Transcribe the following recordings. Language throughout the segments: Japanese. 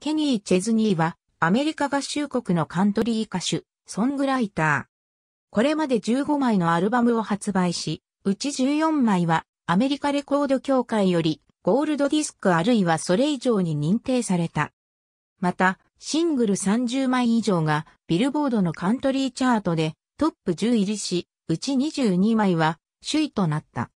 ケニー・チェズニーは、アメリカ合衆国のカントリー歌手、ソングライター。これまで15枚のアルバムを発売し、うち14枚は、アメリカレコード協会より、ゴールドディスクあるいはそれ以上に認定された。また、シングル30枚以上が、ビルボードのカントリーチャートで、トップ10入りし、うち22枚は、首位となった。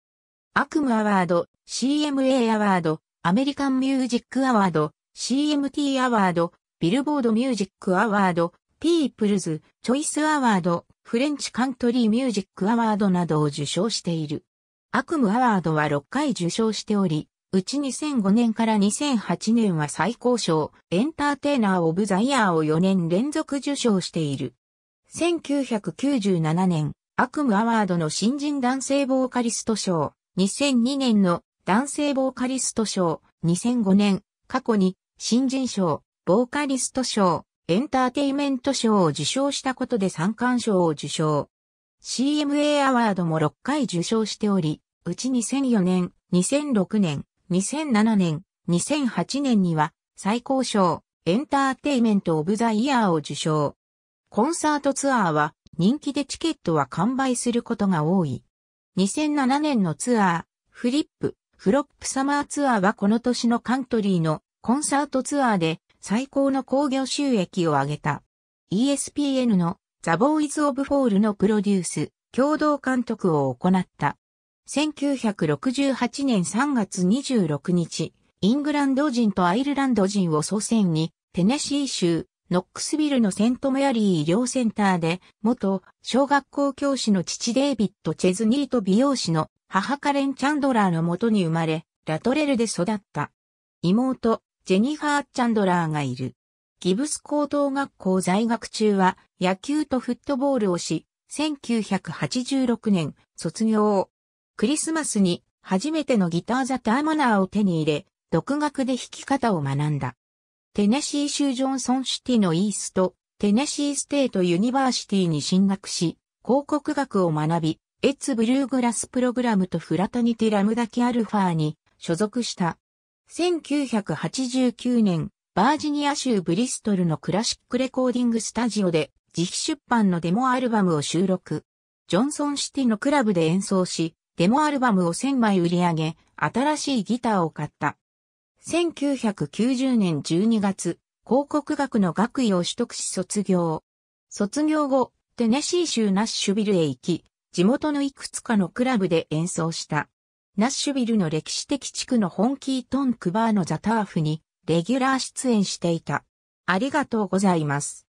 アクムアワード、CMA アワード、アメリカンミュージックアワード、CMT アワード、ビルボードミュージックアワード、ピープルズ、チョイスアワード、フレンチカントリーミュージックアワードなどを受賞している。悪夢アワードは6回受賞しており、うち2005年から2008年は最高賞、エンターテイナー・オブ・ザ・イヤーを4年連続受賞している。1997年、悪夢アワードの新人男性ボーカリスト賞、2002年の男性ボーカリスト賞、2005年、過去に新人賞、ボーカリスト賞、エンターテイメント賞を受賞したことで三冠賞を受賞。CMA アワードも6回受賞しており、うち2004年、2006年、2007年、2008年には最高賞、エンターテイメント・オブ・ザ・イヤーを受賞。コンサートツアーは人気でチケットは完売することが多い。2007年のツアー、フリップ、フロップサマーツアーはこの年のカントリーのコンサートツアーで最高の興行収益を上げた。ESPN のザ・ボーイズ・オブ・フォールのプロデュース、共同監督を行った。1968年3月26日、イングランド人とアイルランド人を祖先にテネシー州ノックスビルのセントメアリー医療センターで、元小学校教師の父デイビッド・チェズニーと美容師の母カレン・チャンドラーの元に生まれ、ラトレルで育った。妹、ジェニファー・チャンドラーがいる。ギブス高等学校在学中は野球とフットボールをし、1986年卒業。クリスマスに初めてのギターザ・ターマナーを手に入れ、独学で弾き方を学んだ。テネシー州ジョンソンシティのイースト、テネシーステートユニバーシティに進学し、広告学を学び、エッツブルーグラスプログラムとフラタニティラムダキアルファーに所属した。1989年、バージニア州ブリストルのクラシックレコーディングスタジオで自費出版のデモアルバムを収録。ジョンソンシティのクラブで演奏し、デモアルバムを1000枚売り上げ、新しいギターを買った。1990年12月、広告学の学位を取得し卒業。卒業後、テネシー州ナッシュビルへ行き、地元のいくつかのクラブで演奏した。ナッシュビルの歴史的地区のホンキートンクバーのザターフにレギュラー出演していた。ありがとうございます。